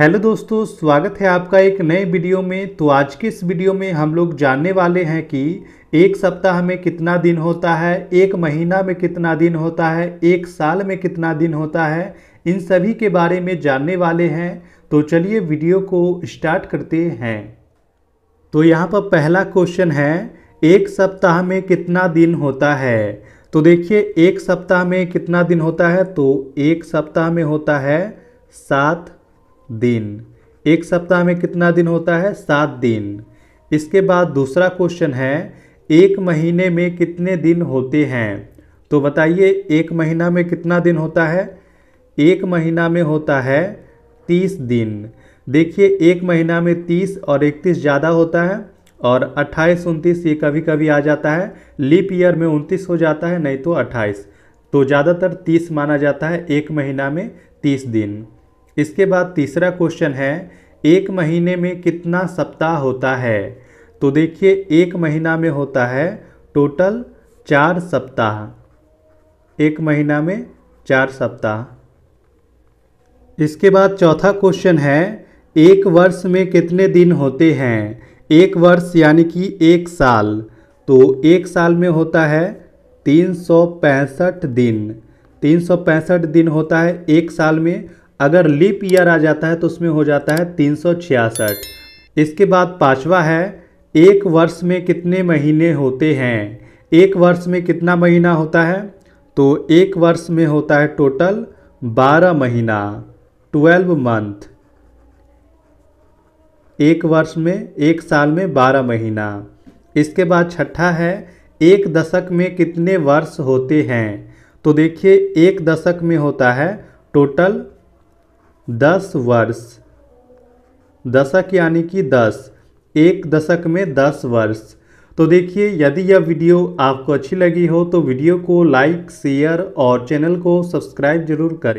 hello दोस्तों स्वागत है आपका एक नए वीडियो में तो आज के इस वीडियो में हम लोग जानने वाले हैं कि एक सप्ताह में कितना दिन होता है एक महीना में कितना दिन होता है एक साल में कितना दिन होता है इन सभी के बारे में जानने वाले हैं तो चलिए वीडियो को स्टार्ट करते हैं तो यहाँ पर पहला क्वेश्चन है एक सप्ताह में कितना दिन होता है तो देखिए एक सप्ताह में कितना दिन होता है तो एक सप्ताह में होता है सात दिन एक सप्ताह में कितना दिन होता है सात दिन इसके बाद दूसरा क्वेश्चन है एक महीने में कितने दिन होते हैं तो बताइए एक महीना में कितना दिन होता है एक महीना में होता है तीस दिन देखिए एक महीना में तीस और इकतीस ज़्यादा होता है और अट्ठाईस उनतीस ये कभी कभी आ जाता है लीप ईयर में उनतीस हो जाता है नहीं तो अट्ठाईस तो ज़्यादातर तीस माना जाता है एक महीना में तीस दिन इसके बाद तीसरा क्वेश्चन है एक महीने में कितना सप्ताह होता है तो देखिए एक महीना में होता है टोटल चार सप्ताह एक महीना में चार सप्ताह इसके बाद चौथा क्वेश्चन है एक वर्ष में कितने दिन होते हैं एक वर्ष यानी कि एक साल तो एक साल में होता है तीन सौ पैंसठ दिन तीन सौ पैंसठ दिन होता है एक साल में अगर लीप ईयर आ जाता है तो उसमें हो जाता है तीन इसके बाद पाँचवा है एक वर्ष में कितने महीने होते हैं एक वर्ष में कितना महीना होता है तो एक वर्ष में होता है टोटल बारह महीना ट्वेल्व मंथ एक वर्ष में एक साल में बारह महीना इसके बाद छठा है एक दशक में कितने वर्ष होते हैं तो देखिए एक दशक में होता है टोटल दस वर्ष दशक यानी कि दस एक दशक में दस वर्ष तो देखिए यदि यह वीडियो आपको अच्छी लगी हो तो वीडियो को लाइक शेयर और चैनल को सब्सक्राइब जरूर करें